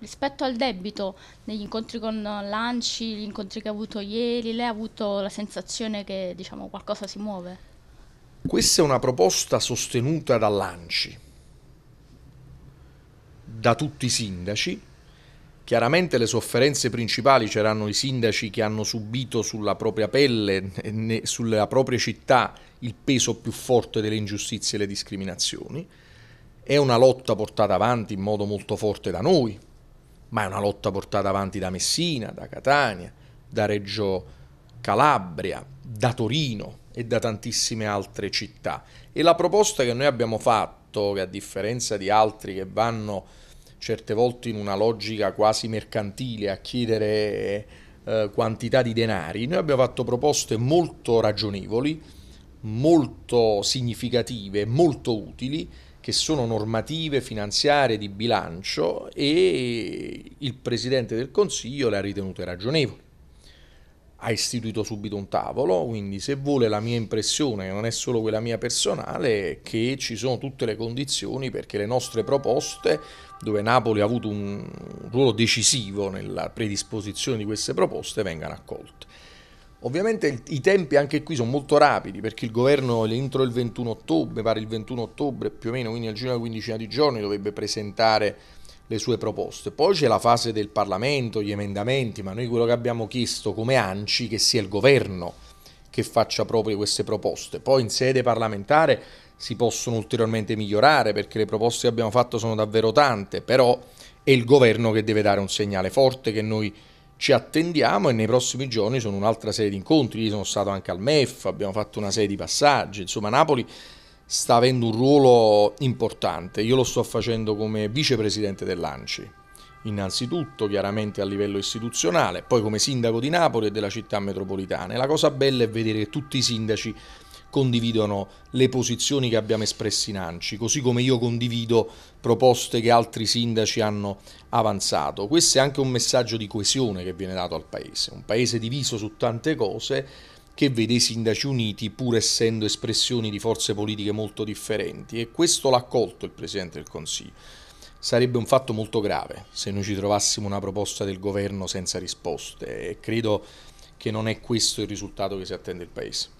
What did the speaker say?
Rispetto al debito, negli incontri con l'ANCI, gli incontri che ha avuto ieri, lei ha avuto la sensazione che diciamo, qualcosa si muove? Questa è una proposta sostenuta da Lanci, da tutti i sindaci, Chiaramente le sofferenze principali c'erano i sindaci che hanno subito sulla propria pelle, eh, e sulla propria città, il peso più forte delle ingiustizie e le discriminazioni. È una lotta portata avanti in modo molto forte da noi, ma è una lotta portata avanti da Messina, da Catania, da Reggio Calabria, da Torino e da tantissime altre città. E la proposta che noi abbiamo fatto, che a differenza di altri che vanno certe volte in una logica quasi mercantile a chiedere eh, quantità di denari, noi abbiamo fatto proposte molto ragionevoli, molto significative, molto utili, che sono normative finanziarie di bilancio e il Presidente del Consiglio le ha ritenute ragionevoli ha istituito subito un tavolo, quindi se vuole la mia impressione, non è solo quella mia personale, è che ci sono tutte le condizioni perché le nostre proposte, dove Napoli ha avuto un ruolo decisivo nella predisposizione di queste proposte, vengano accolte. Ovviamente i tempi anche qui sono molto rapidi perché il governo entro il 21 ottobre, pare il 21 ottobre più o meno, quindi al giro di una quindicina di giorni dovrebbe presentare le sue proposte. Poi c'è la fase del Parlamento, gli emendamenti, ma noi quello che abbiamo chiesto come ANCI che sia il governo che faccia proprio queste proposte. Poi in sede parlamentare si possono ulteriormente migliorare perché le proposte che abbiamo fatto sono davvero tante, però è il governo che deve dare un segnale forte che noi ci attendiamo e nei prossimi giorni sono un'altra serie di incontri, io sono stato anche al MEF, abbiamo fatto una serie di passaggi, insomma Napoli sta avendo un ruolo importante. Io lo sto facendo come vicepresidente dell'ANCI, innanzitutto chiaramente a livello istituzionale, poi come sindaco di Napoli e della città metropolitana. E la cosa bella è vedere che tutti i sindaci condividono le posizioni che abbiamo espresso in ANCI, così come io condivido proposte che altri sindaci hanno avanzato. Questo è anche un messaggio di coesione che viene dato al Paese, un Paese diviso su tante cose che vede i sindaci uniti pur essendo espressioni di forze politiche molto differenti e questo l'ha accolto il Presidente del Consiglio. Sarebbe un fatto molto grave se noi ci trovassimo una proposta del governo senza risposte e credo che non è questo il risultato che si attende il Paese.